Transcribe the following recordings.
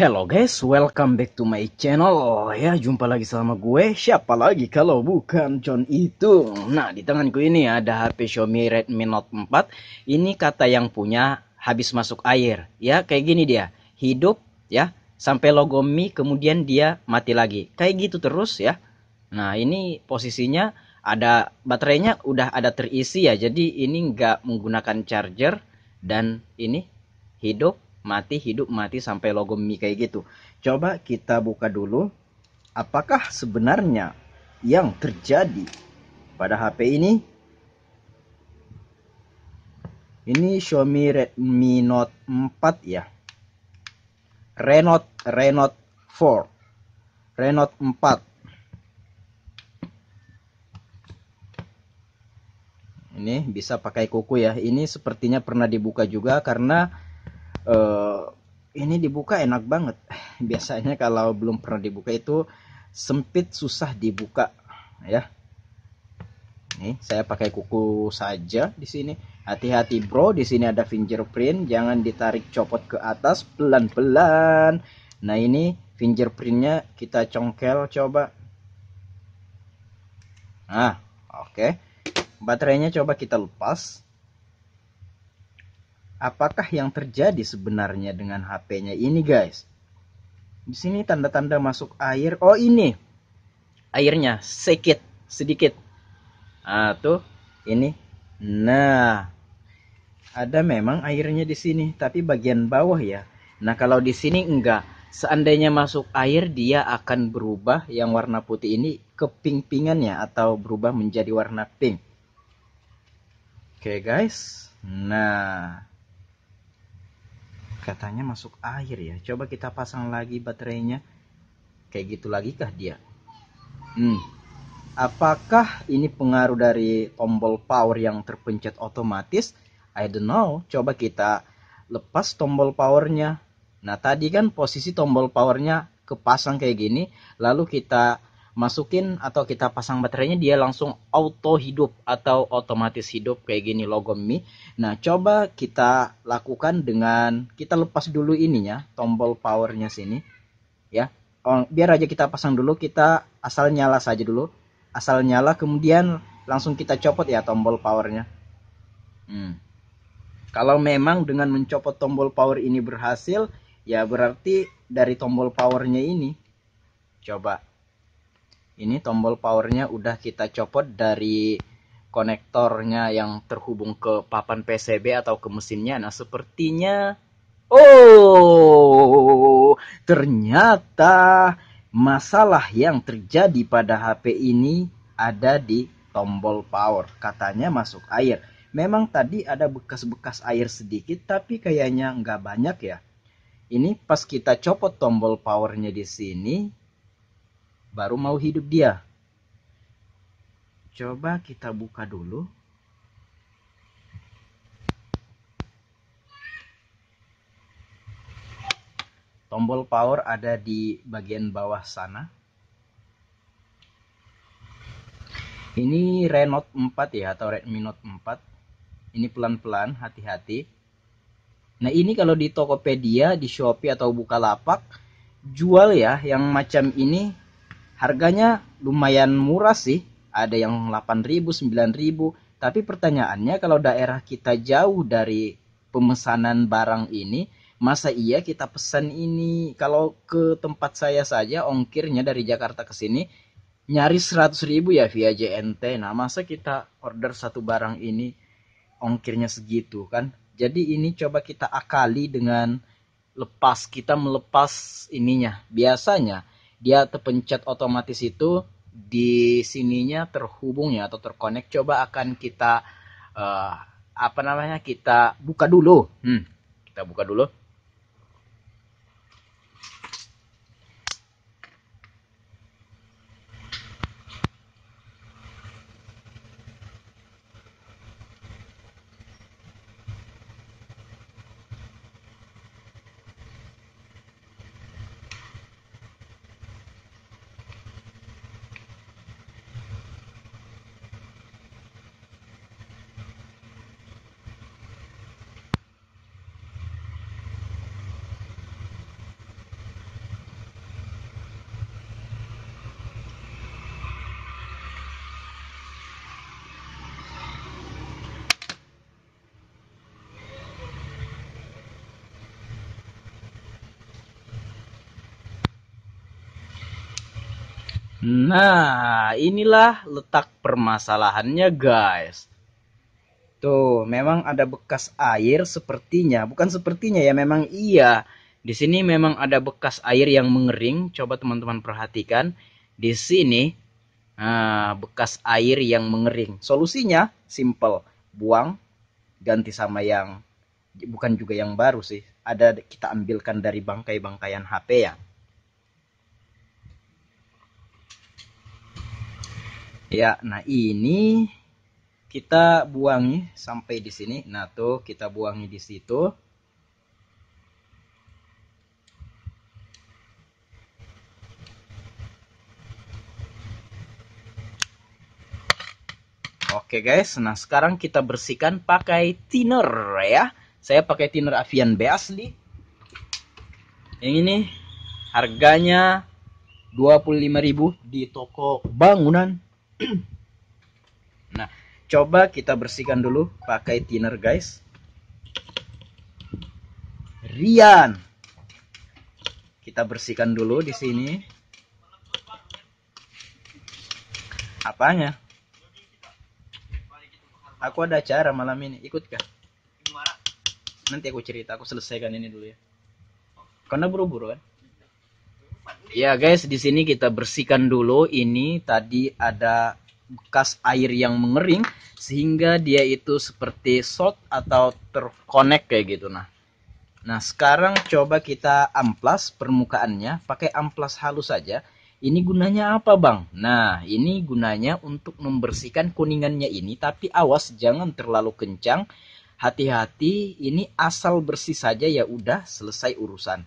Hello guys, welcome back to my channel oh Ya, jumpa lagi sama gue Siapa lagi kalau bukan John itu Nah, di tanganku ini ada HP Xiaomi Redmi Note 4 Ini kata yang punya habis masuk air Ya, kayak gini dia Hidup, ya Sampai logo Mi, kemudian dia mati lagi Kayak gitu terus ya Nah, ini posisinya ada baterainya udah ada terisi ya Jadi ini nggak menggunakan charger Dan ini hidup mati hidup mati sampai logo mi kayak gitu coba kita buka dulu apakah sebenarnya yang terjadi pada HP ini ini Xiaomi Redmi Note 4 ya renot renot 4 renot 4 ini bisa pakai kuku ya ini sepertinya pernah dibuka juga karena uh, ini dibuka enak banget biasanya kalau belum pernah dibuka itu sempit susah dibuka ya nih saya pakai kuku saja di sini hati-hati bro di sini ada fingerprint jangan ditarik copot ke atas pelan-pelan nah ini fingerprintnya kita congkel coba nah oke okay. baterainya coba kita lepas apakah yang terjadi sebenarnya dengan HP-nya ini guys. Di sini tanda-tanda masuk air. Oh ini airnya sedikit, sedikit. nah, tuh ini. Nah ada memang airnya di sini, tapi bagian bawah ya. Nah kalau di sini enggak. Seandainya masuk air dia akan berubah yang warna putih ini ke pink-pingannya atau berubah menjadi warna pink. Oke okay, guys. Nah, katanya masuk air ya coba kita pasang lagi baterainya kayak gitu lagi kah dia hmm. apakah ini pengaruh dari tombol power yang terpencet otomatis I don't know coba kita lepas tombol powernya nah tadi kan posisi tombol powernya kepasang kayak gini lalu kita masukin atau kita pasang baterainya dia langsung auto hidup atau otomatis hidup kayak gini logo Mi. Nah, coba kita lakukan dengan kita lepas dulu ininya, tombol powernya sini ya. Oh, biar aja kita pasang dulu, kita asal nyala saja dulu. Asal nyala kemudian langsung kita copot ya tombol powernya. Hmm. Kalau memang dengan mencopot tombol power ini berhasil, ya berarti dari tombol powernya ini. Coba ini tombol powernya udah kita copot dari konektornya yang terhubung ke papan PCB atau ke mesinnya nah sepertinya oh ternyata masalah yang terjadi pada HP ini ada di tombol power katanya masuk air memang tadi ada bekas-bekas air sedikit tapi kayaknya nggak banyak ya ini pas kita copot tombol powernya di sini baru mau hidup dia. Coba kita buka dulu. Tombol power ada di bagian bawah sana. Ini Reno 4 ya atau Redmi Note 4. Ini pelan-pelan, hati-hati. Nah, ini kalau di Tokopedia, di Shopee atau Bukalapak jual ya yang macam ini Harganya lumayan murah sih, ada yang 8.000, 9.000, tapi pertanyaannya kalau daerah kita jauh dari pemesanan barang ini, masa iya kita pesan ini? Kalau ke tempat saya saja ongkirnya dari Jakarta ke sini nyaris 100.000 ya via JNT. Nah, masa kita order satu barang ini ongkirnya segitu kan? Jadi ini coba kita akali dengan lepas kita melepas ininya. Biasanya dia terpencet otomatis itu di sininya terhubung ya atau terkonek coba akan kita uh, apa namanya kita buka dulu hmm, kita buka dulu Nah, inilah letak permasalahannya, guys. Tuh, memang ada bekas air sepertinya, bukan sepertinya ya, memang iya. Di sini memang ada bekas air yang mengering. Coba teman-teman perhatikan. Di sini nah, bekas air yang mengering. Solusinya simple, buang ganti sama yang bukan juga yang baru sih. Ada kita ambilkan dari bangkai-bangkaian HP ya. Ya, nah ini kita buangnya sampai di sini. Nah, tuh kita buangnya di situ. Oke guys, nah sekarang kita bersihkan pakai thinner ya. Saya pakai thinner Avian B asli. Yang ini harganya 25.000 di toko bangunan nah, coba kita bersihkan dulu pakai thinner guys. Rian. Kita bersihkan dulu di sini. Apanya? Aku ada acara malam ini, ikut kah? Nanti aku cerita, aku selesaikan ini dulu ya. Karena buru-buru kan? Ya guys, di sini kita bersihkan dulu. Ini tadi ada bekas air yang mengering sehingga dia itu seperti short atau terkonek kayak gitu nah. Nah, sekarang coba kita amplas permukaannya pakai amplas halus saja. Ini gunanya apa, Bang? Nah, ini gunanya untuk membersihkan kuningannya ini tapi awas jangan terlalu kencang. Hati-hati, ini asal bersih saja ya udah selesai urusan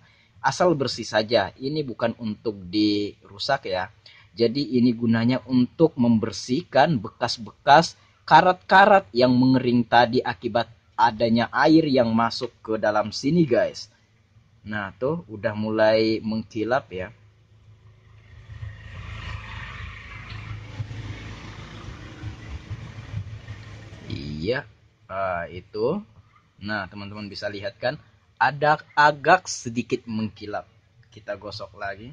asal bersih saja. Ini bukan untuk dirusak ya. Jadi ini gunanya untuk membersihkan bekas-bekas karat-karat yang mengering tadi akibat adanya air yang masuk ke dalam sini guys. Nah tuh udah mulai mengkilap ya. Iya, uh, itu. Nah teman-teman bisa lihat kan ada agak sedikit mengkilap. Kita gosok lagi.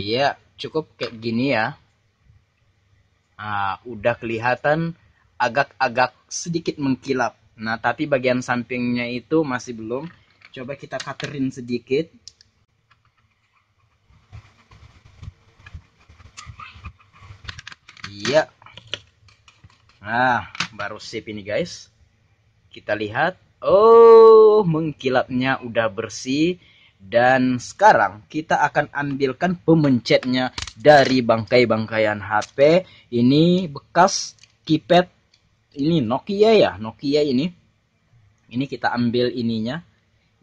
Iya, cukup kayak gini ya. Nah, udah kelihatan agak-agak sedikit mengkilap. Nah, tapi bagian sampingnya itu masih belum. Coba kita katerin sedikit. Iya. Nah, baru sip ini guys. Kita lihat. Oh, mengkilapnya udah bersih. Dan sekarang kita akan ambilkan pemencetnya dari bangkai-bangkaian HP. Ini bekas keypad ini Nokia ya, Nokia ini. Ini kita ambil ininya.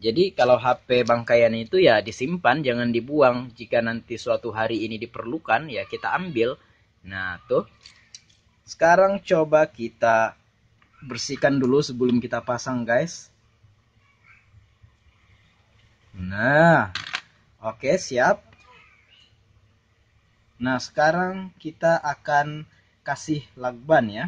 Jadi kalau HP bangkaian itu ya disimpan, jangan dibuang. Jika nanti suatu hari ini diperlukan ya kita ambil. Nah, tuh. Sekarang coba kita bersihkan dulu sebelum kita pasang, guys. Nah, oke siap. Nah, sekarang kita akan kasih lagban ya.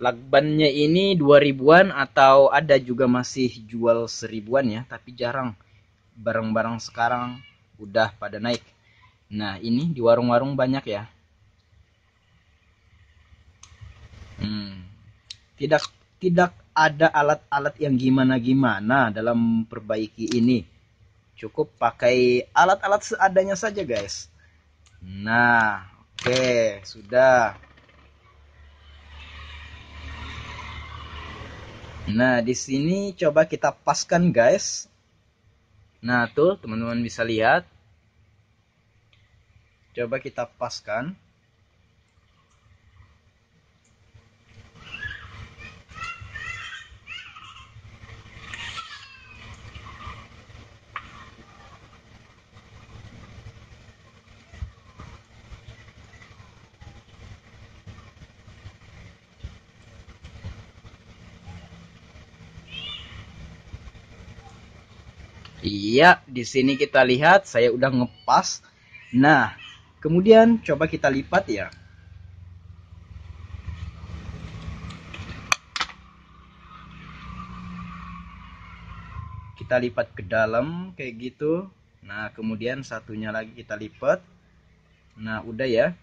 Lagbannya ini 2000-an atau ada juga masih jual seribuan ya, tapi jarang. Barang-barang sekarang udah pada naik. Nah, ini di warung-warung banyak ya. Hmm. Tidak tidak ada alat-alat yang gimana-gimana dalam perbaiki ini. Cukup pakai alat-alat seadanya saja, guys. Nah, oke, okay, sudah. Nah, di sini coba kita paskan, guys. Nah, tuh teman-teman bisa lihat. Coba kita paskan. Iya, di sini kita lihat saya udah ngepas. Nah, kemudian coba kita lipat ya. Kita lipat ke dalam kayak gitu. Nah, kemudian satunya lagi kita lipat. Nah, udah ya.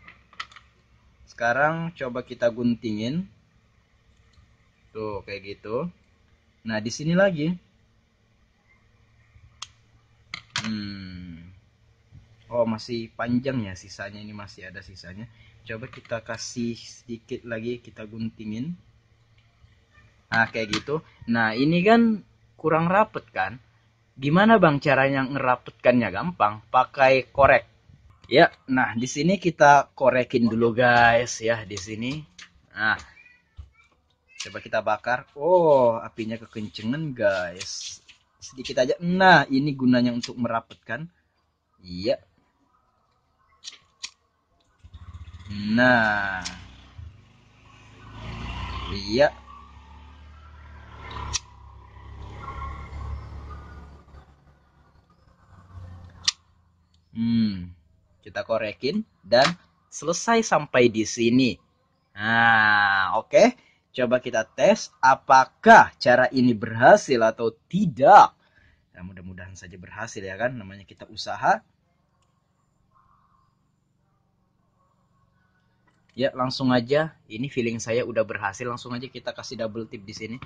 Sekarang coba kita guntingin. Tuh, kayak gitu. Nah, di sini lagi. oh masih panjang ya sisanya ini masih ada sisanya coba kita kasih sedikit lagi kita guntingin nah kayak gitu nah ini kan kurang rapet kan gimana bang caranya ngerapetkannya gampang pakai korek ya nah di sini kita korekin dulu guys ya di sini nah coba kita bakar oh apinya kekencengan guys sedikit aja nah ini gunanya untuk merapetkan iya Nah. Iya. Hmm. Kita korekin dan selesai sampai di sini. Nah, oke. Okay. Coba kita tes apakah cara ini berhasil atau tidak. Nah, mudah-mudahan saja berhasil ya kan. Namanya kita usaha. Ya, langsung aja. Ini feeling saya udah berhasil. Langsung aja kita kasih double tip di sini.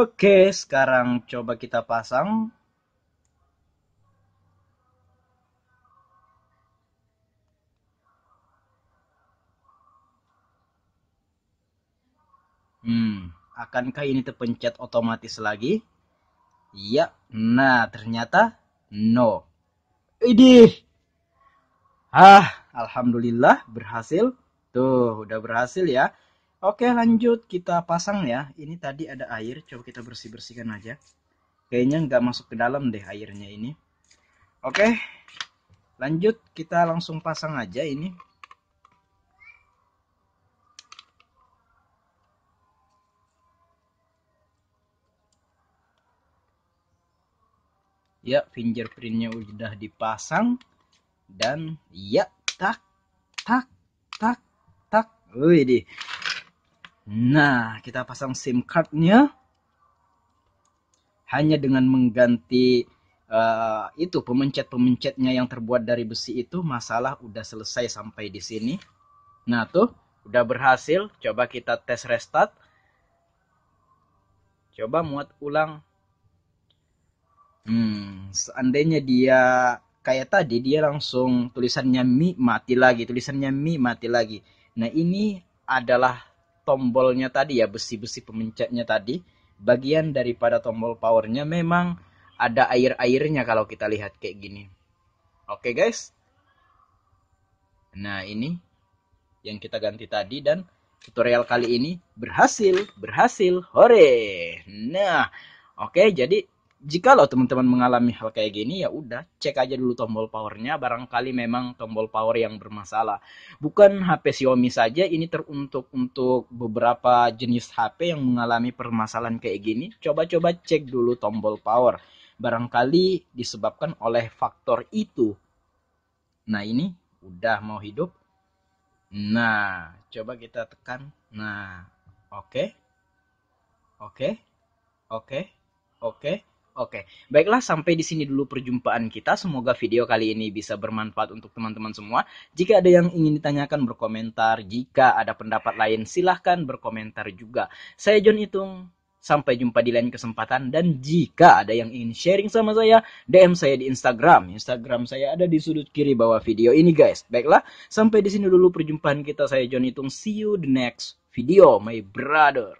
Oke, sekarang coba kita pasang. Hmm, akankah ini terpencet otomatis lagi? Iya, nah ternyata no. Idih. Ah, alhamdulillah berhasil. Tuh, udah berhasil ya. Oke lanjut kita pasang ya. Ini tadi ada air, coba kita bersih-bersihkan aja. Kayaknya nggak masuk ke dalam deh airnya ini. Oke, lanjut kita langsung pasang aja ini. Ya, fingerprintnya udah dipasang. Dan ya, tak, tak, tak, tak. Wih, deh. Nah, kita pasang SIM cardnya hanya dengan mengganti uh, itu pemencet-pemencetnya yang terbuat dari besi itu masalah udah selesai sampai di sini. Nah, tuh udah berhasil. Coba kita tes restart. Coba muat ulang. Hmm, seandainya dia kayak tadi dia langsung tulisannya mi mati lagi, tulisannya mi mati lagi. Nah, ini adalah tombolnya tadi ya besi-besi pemencetnya tadi bagian daripada tombol powernya memang ada air-airnya kalau kita lihat kayak gini oke okay, guys nah ini yang kita ganti tadi dan tutorial kali ini berhasil berhasil hore nah oke okay, jadi jika jikalau teman-teman mengalami hal kayak gini ya udah cek aja dulu tombol powernya barangkali memang tombol power yang bermasalah bukan HP Xiaomi saja ini teruntuk untuk beberapa jenis HP yang mengalami permasalahan kayak gini coba-coba cek dulu tombol power barangkali disebabkan oleh faktor itu nah ini udah mau hidup nah coba kita tekan nah oke okay. oke okay. oke okay. oke okay. Oke, baiklah sampai di sini dulu perjumpaan kita. Semoga video kali ini bisa bermanfaat untuk teman-teman semua. Jika ada yang ingin ditanyakan berkomentar, jika ada pendapat lain silahkan berkomentar juga. Saya John Itung, sampai jumpa di lain kesempatan dan jika ada yang ingin sharing sama saya, DM saya di Instagram. Instagram saya ada di sudut kiri bawah video ini guys. Baiklah, sampai di sini dulu perjumpaan kita. Saya John Itung, see you the next video, my brother.